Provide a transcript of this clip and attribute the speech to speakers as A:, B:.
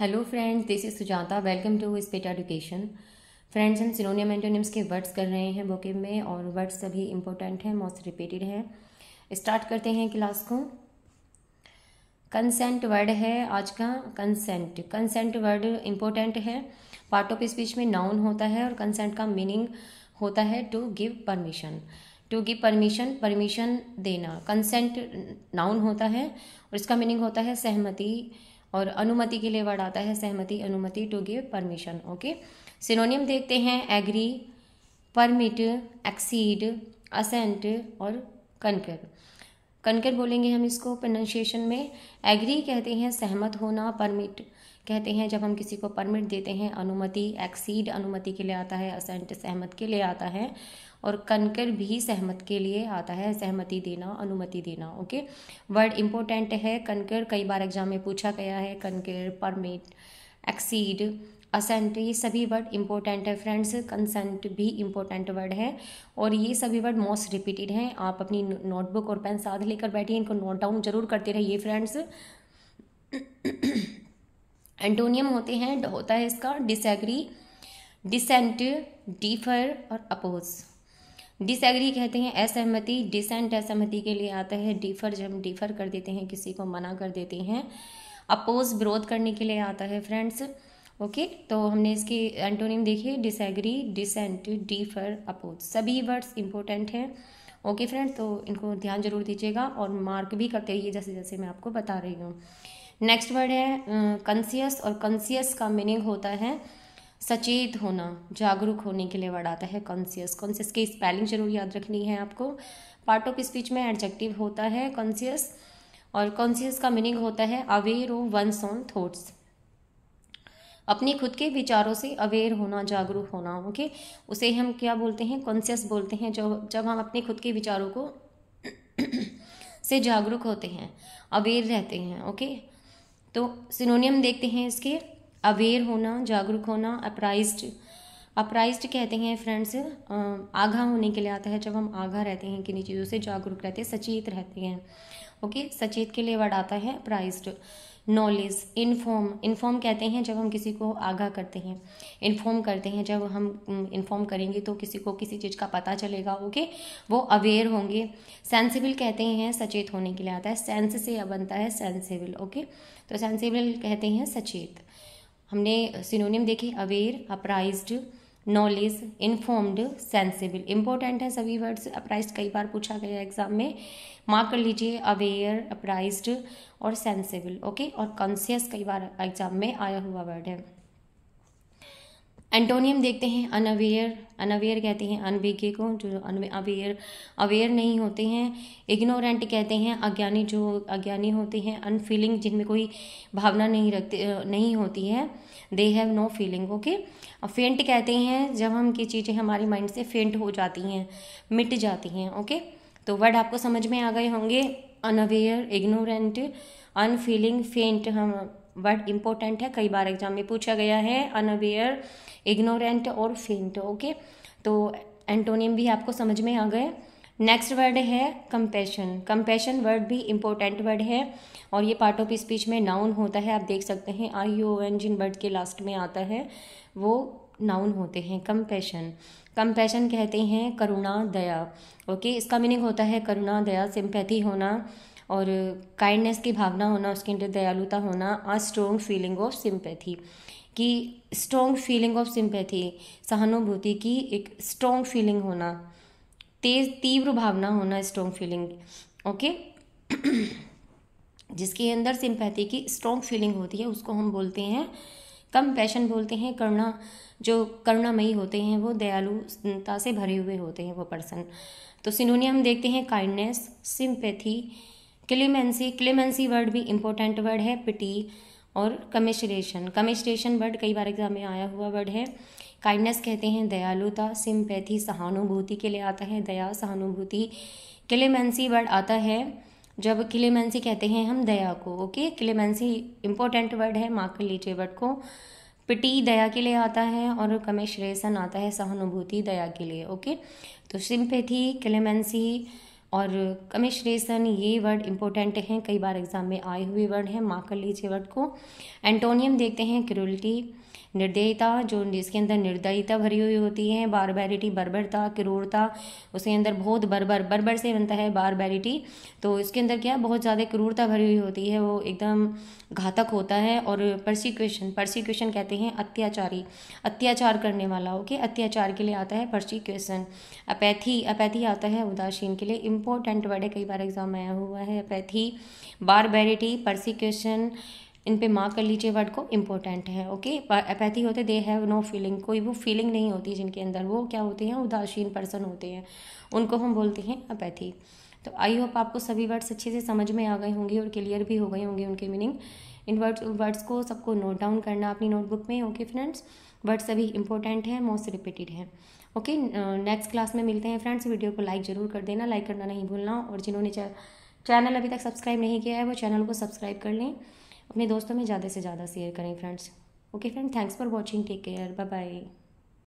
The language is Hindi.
A: Hello friends this is Sujata welcome to स्पेट एडुकेशन फ्रेंड्स हम सिनोनियम एंटोनिम्स के वर्ड्स कर रहे हैं बुके में और वर्ड्स सभी इम्पोर्टेंट हैं मोस्ट रिपीटेड हैं स्टार्ट करते हैं क्लास को कंसेंट वर्ड है आज का कंसेंट कंसेंट वर्ड इम्पोर्टेंट है पार्ट ऑफ स्पीच में नाउन होता है और कंसेंट का मीनिंग होता है to give permission to give permission permission देना कंसेंट नाउन होता है और इसका मीनिंग होता है सहमति और अनुमति के लिए वर्ड आता है सहमति अनुमति to give permission okay synonym देखते हैं एग्री परमिट एक्सीड असेंट और कंकर कनकर बोलेंगे हम इसको प्रोनाउंशिएशन में एग्री कहते हैं सहमत होना परमिट कहते हैं जब हम किसी को परमिट देते हैं अनुमति एक्सीड अनुमति के लिए आता है असेंट सहमत के लिए आता है और कनकर भी सहमत के लिए आता है सहमति देना अनुमति देना ओके वर्ड इम्पोर्टेंट है कनकर कई बार एग्जाम में पूछा गया है कनकर परमिट एक्सीड असेंट ये सभी वर्ड इम्पोर्टेंट है फ्रेंड्स कंसेंट भी इंपॉर्टेंट वर्ड है और ये सभी वर्ड मोस्ट रिपीटेड हैं आप अपनी नोटबुक और पेन साथ लेकर बैठिए इनको नोट डाउन जरूर करते रहिए फ्रेंड्स एंटोनियम होते हैं होता है इसका डिसएग्री डिसेंट डीफर और अपोज डिसएग्री कहते हैं असहमति डिसेंट असहमति के लिए आता है डीफर जब हम डीफर कर देते हैं किसी को मना कर देते हैं अपोज विरोध करने के लिए आता है फ्रेंड्स ओके okay, तो हमने इसके एंटोनियम देखे डिसएग्री डिसेंट डीफर अपोज सभी वर्ड्स इंपॉर्टेंट हैं ओके फ्रेंड्स फ्रेंड तो इनको ध्यान जरूर दीजिएगा और मार्क भी करते रहिए जैसे जैसे मैं आपको बता रही हूँ नेक्स्ट वर्ड है कंसियस अं, और कंसियस का मीनिंग होता है सचेत होना जागरूक होने के लिए वर्ड आता है कॉन्सियस कॉन्सियस की स्पेलिंग जरूर याद रखनी है आपको पार्ट ऑफ स्पीच में एडजेक्टिव होता है कॉन्सियस और कॉन्सियस का मीनिंग होता है aware of one's own thoughts अपने खुद के विचारों से अवेयर होना जागरूक होना ओके okay? उसे हम क्या बोलते हैं कॉन्सियस बोलते हैं जब जब हम अपने खुद के विचारों को से जागरूक होते हैं अवेयर रहते हैं ओके okay? तो सिनोनियम देखते हैं इसके अवेयर होना जागरूक होना अपराइज्ड अपराइज कहते हैं फ्रेंड्स आगा होने के लिए आता है जब हम आगा रहते हैं किन्हीं चीज़ों से जागरूक रहते हैं सचेत रहते हैं ओके सचेत के लिए वर्ड आता है प्राइस्ड नॉलेज इन्फॉर्म इन्फॉर्म कहते हैं जब हम किसी को आगाह करते हैं इन्फॉर्म करते हैं जब हम इन्फॉर्म करेंगे तो किसी को किसी चीज़ का पता चलेगा ओके वो अवेयर होंगे सेंसिबल कहते हैं सचेत होने के लिए आता है सेंस से बनता है सेंसिबल ओके तो सेंसिबल कहते हैं सचेत हमने सिनोनियम देखे aware apprised knowledge informed sensible important है सभी वर्ड्स अप्राइज कई बार पूछा गया एग्जाम में मार्क कर लीजिए अवेयर अप्राइज और सेंसिबल ओके और कॉन्सियस कई बार एग्जाम में आया हुआ वर्ड है एंटोनियम देखते हैं अनअवेयर अनअवेयर कहते हैं अनभिज्ञ को जो अवेयर अवेयर नहीं होते हैं इग्नोरेंट कहते हैं अज्ञानी जो अज्ञानी होते हैं अनफीलिंग जिनमें कोई भावना नहीं रखते नहीं होती है they have no feeling okay faint कहते हैं जब हम की चीज़ें हमारे माइंड से फेंट हो जाती हैं मिट जाती हैं ओके तो वर्ड आपको समझ में आ गए होंगे अनअवेयर इग्नोरेंट अनफीलिंग फेंट हम वर्ड इम्पोर्टेंट है कई बार एग्जाम में पूछा गया है अनअवेयर इग्नोरेंट और फेंट ओके तो एंटोनियम भी आपको समझ में आ गए नेक्स्ट वर्ड है कंपेशन कंपेशन वर्ड भी इम्पोर्टेंट वर्ड है और ये पार्ट ऑफ स्पीच में नाउन होता है आप देख सकते हैं आई यू एन जिन वर्ड के लास्ट में आता है वो नाउन होते हैं कंपेशन कंपेशन कहते हैं करुणा दया ओके इसका मीनिंग होता है करुणा दया सिंपैथी होना और काइंडनेस की भावना होना उसके अंदर दयालुता होना a strong feeling of sympathy कि स्ट्रोंग फीलिंग ऑफ सिंपैथी सहानुभूति की एक स्ट्रोंग फीलिंग होना तेज तीव्र भावना होना स्ट्रोंग फीलिंग ओके जिसके अंदर सिंपैथी की स्ट्रोंग फीलिंग होती है उसको हम बोलते हैं कम पैशन बोलते हैं करुणा जो करुणामयी होते हैं वो दयालुता से भरे हुए होते हैं वो पर्सन तो हम देखते हैं kindness sympathy clemency clemency word भी इम्पोर्टेंट वर्ड है पिटी और कमिश्रेशन कमिश्रेशन वर्ड कई बार एग्जाम में आया हुआ वर्ड है काइंडनेस कहते हैं दयालुता सिम्पैथी सहानुभूति के लिए आता है दया सहानुभूति क्लेमेंसी वर्ड आता है जब क्लेमेंसी कहते हैं हम दया को ओके क्लेमेंसी इंपॉर्टेंट वर्ड है मार्क कर लीजिए वर्ड को पिटी दया के लिए आता है और कमिश्रेशन आता है सहानुभूति दया के लिए ओके तो सिंपैथी क्लेमेंसी और कमिश्रेशन ये वर्ड इंपॉर्टेंट हैं कई बार एग्जाम में आए हुए वर्ड हैं मार्क कर लीजिए वर्ड को एंटोनियम देखते हैं क्रूरल्टी निर्दयता जो जिसके अंदर निर्दयता भरी हुई होती है बारबेरिटी बर्बरता क्रूरता उसके अंदर बहुत बर्बर बर्बर से बनता है बारबेरिटी तो इसके अंदर क्या बहुत ज़्यादा क्रूरता भरी हुई होती है वो एकदम घातक होता है और प्रसिक्यूशन प्रसिक्यूशन कहते हैं अत्याचारी अत्याचार करने वाला ओके अत्याचार के लिए आता है प्रसिक्यूशन अपैथी अपैथी आता है उदासीन के लिए इम्पोर्टेंट वर्ड है कई बार एग्जाम आया हुआ है अपैथी बारबेरिटी परसिक्यूशन इन पे मार्क कर लीजिए वर्ड को इम्पोर्टेंट है ओके अपैथी होते दे हैव नो फीलिंग कोई वो फीलिंग नहीं होती जिनके अंदर वो क्या होते हैं उदासीन पर्सन होते हैं उनको हम बोलते हैं अपैथी तो आई होप आपको सभी वर्ड्स अच्छे से समझ में आ गए होंगे और क्लियर भी हो गए होंगे उनके मीनिंग इन वर्ड्स वर्ड्स को सबको नोट डाउन करना अपनी नोटबुक में ओके फ्रेंड्स वर्ड्स सभी इंपॉर्टेंट हैं मोस्ट रिपीटेड हैं ओके नेक्स्ट क्लास में मिलते हैं फ्रेंड्स वीडियो को लाइक ज़रूर कर देना लाइक करना नहीं भूलना और जिन्होंने चैनल अभी तक सब्सक्राइब नहीं किया है वो चैनल को सब्सक्राइब कर लें अपने दोस्तों में ज़्यादा से ज़्यादा शेयर करें friends okay friend thanks for watching take care bye bye